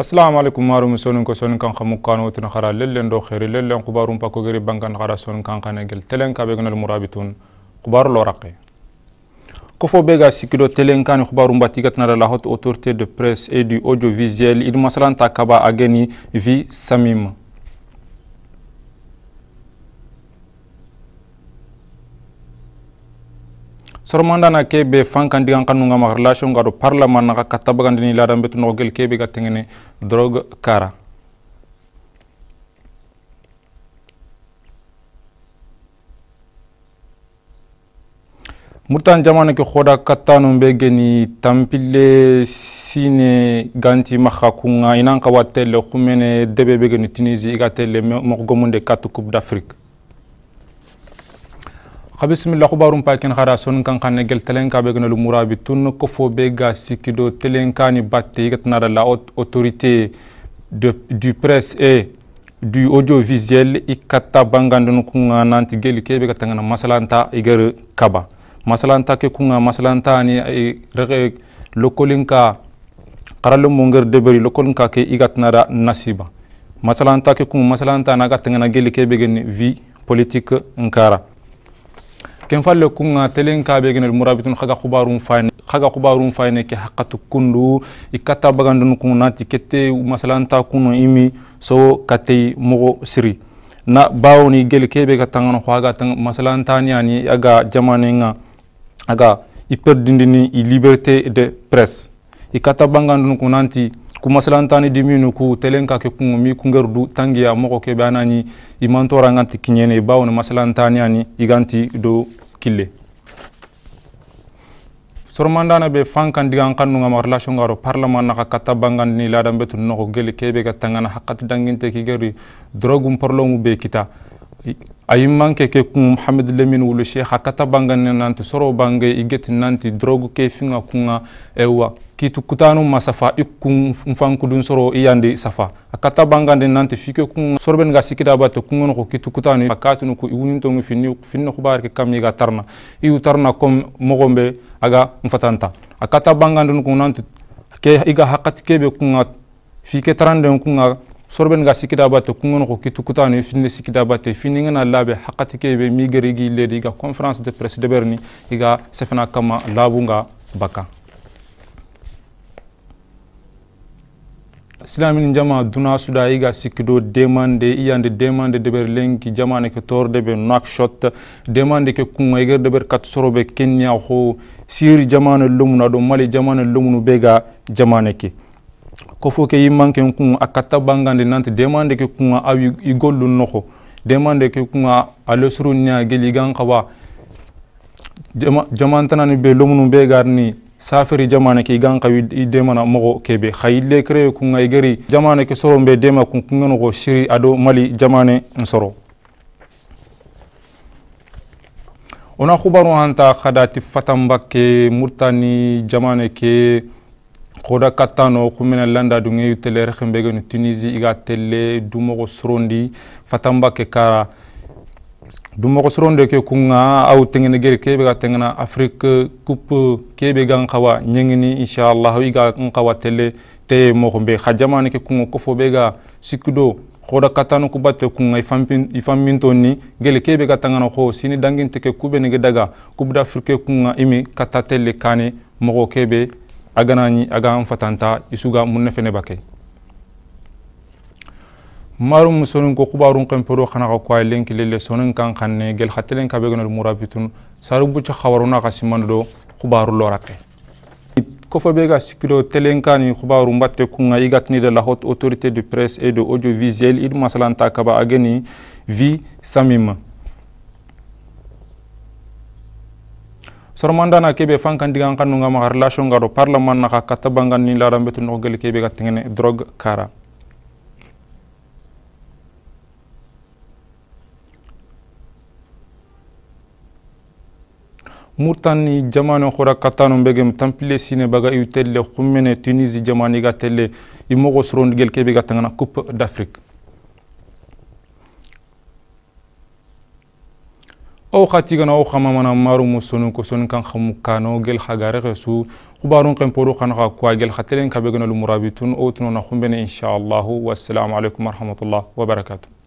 assalamu alaikum maru musolun ko solun kan khamu kan wotin khara lellen do khairi lellen qubarum pa ko gari bankan khara solun kan kan gel telen ka begnal murabitun qubar lo raqi ko fo bega sikido telen kan qubarum batigat na la haute autorité de presse et du audiovisuel il maslan takaba ageni vi samim soromanda na kebe fankandigan kanunga maga relation gado parlement naga ni ladan betu nogogel kebe ga tengene drogue kara murtan jamana ke khoda kattanum be geni tampille sine ganti maxa kunga inan ka wattelle xumene debe be geni tunisi i ga telle moxo gomunde quatre coupe d' afrique habismilla hubarum pakin hara son kan kanne gel telenka be gnalu murabi tun ko fo be ga sikido telenka ni batte yigatna da la autorité de du presse et du audiovisuel ikata bangandun kunga nanti gel kebe katangana masalanta igar kaba masalanta ke kunga masalanta ni eh, rege lokolinka qaralum mungar deberi lokolinka ke igatna da nasiba masalanta ke kunga masalanta na gatangana gel kebe gen vie politique nkara ken falle kunga telen kabe genel murabitun khaga khubarun fayne khaga khubarun fayne ke haqqatu kundu ikata bagandun kunna ti kette masalan ta kuno imi so kate mogo siri na bawoni gel kebe ga tangana khaga tang masalan tani ani aga jamanenga aga iperdindini i liberté de presse ikata bagandun kunanti kumasilantani diminu ku telen kake ke kungu mi kungeru tangiya mogo ke be anani i mantora nganti kiɲene i bawoni masilantani ani i ganti do kille soromandana be fankan digan kannu ngama relation garo parlement naka katta bangan ni ladan betu nogo geli kebe ga tangana hakati danginte ki gari drogum porlomu be kita ayimman keke kun hamid lemin wulu sheikh akata bangane nanti soro bange igeti nanti drogu ke finga kunga ewa kitu kutanu masafa ikun mfankudun soro iyandi safa akata bangande nanti fike kun sorben ga sikida bato kun ko kitu kutanu akatunu ko iwunin to ngi finni finno ko barke kamni ga tarna iu tarna kom mogombe aga mfatanta akata bangande kun nanti ke iga hakati kebe kunga fike tarande kunga sorben ga sikida batte kungano ko kitu kutano finne sikida batte finni ngana labe hakati kebe mi gari gi ledi ga conférence de presse de berni iga sefna kama labu nga bakka. silamin jama duna suda iga sikkido demande iyande demande deɓer lenki jamane ke torde ɓe nakshot demande ke kuga eger deɓer sorobe soroɓe kenya ho siri jamane lumuna ɗo mali jamane lumunu ɓe ga jamane ke kofoke yimanke kun a katta bangande nanti demande ke kunga a i gollu noxo demande ke kunga a lesuru nia geli gan xawa jamantanani be lomunu be garni safiri jamane ke gan xawi i demana moxo kebe xa i le crée kunga i geri jamane ke soro be dema kun kunga noxo siri ado mali jamane n soro wona xubaru hanta xadati fatamba ke murtani jamane ke koda kattano kumina landa dunge yutele rexembege no tunisi iga telle dumoxo sorondi fatanba ke kara dumoxo soronde ke kunga aw tengene gere kebe ga tengena afrique coupe kebe ga nxawa ñengini inchallah iga nxawa telle te moxombe xa jamane ke kunga kofo be ga sikkido xoda kattano kunga i ni gele kebe ga tangana xo sini danginte ke kubene ge daga coupe d'afrique kunga imi katta kane moxo aganañi aga an fatanta i suga munne fene bakke marum mu sonin ko kubarun kempero xana xa kuwa lenki lelle sonin kan xanne gel xattelen ka begenor murabitun sari bucca xawaruna xa simmando do kubaru loraqe kofo be ga sikkilo telen kani kubaru mbatte kunga i gatinide la haute autorité de presse et de audiovisuel id masalanta kaba ageni vi samim sormanda na kebe fankan digan kan nunga maga relation garo parlement na katta bangan ni laram betu no gel kebe gatengene drog kara murtani jamano khora katano begem tampile sine baga iutelle khumene tunisi jamani gatelle imogo sron gel kebe gatengana coupe d'afrique او خاتيغنا او خمامنا مارو مسونو كسون كان خمكانو جل خغارغ سو خبارون قم بورو خان خا جل خاتلين كبغنا المرابطون او تنو نخمبن ان شاء الله والسلام عليكم ورحمه الله وبركاته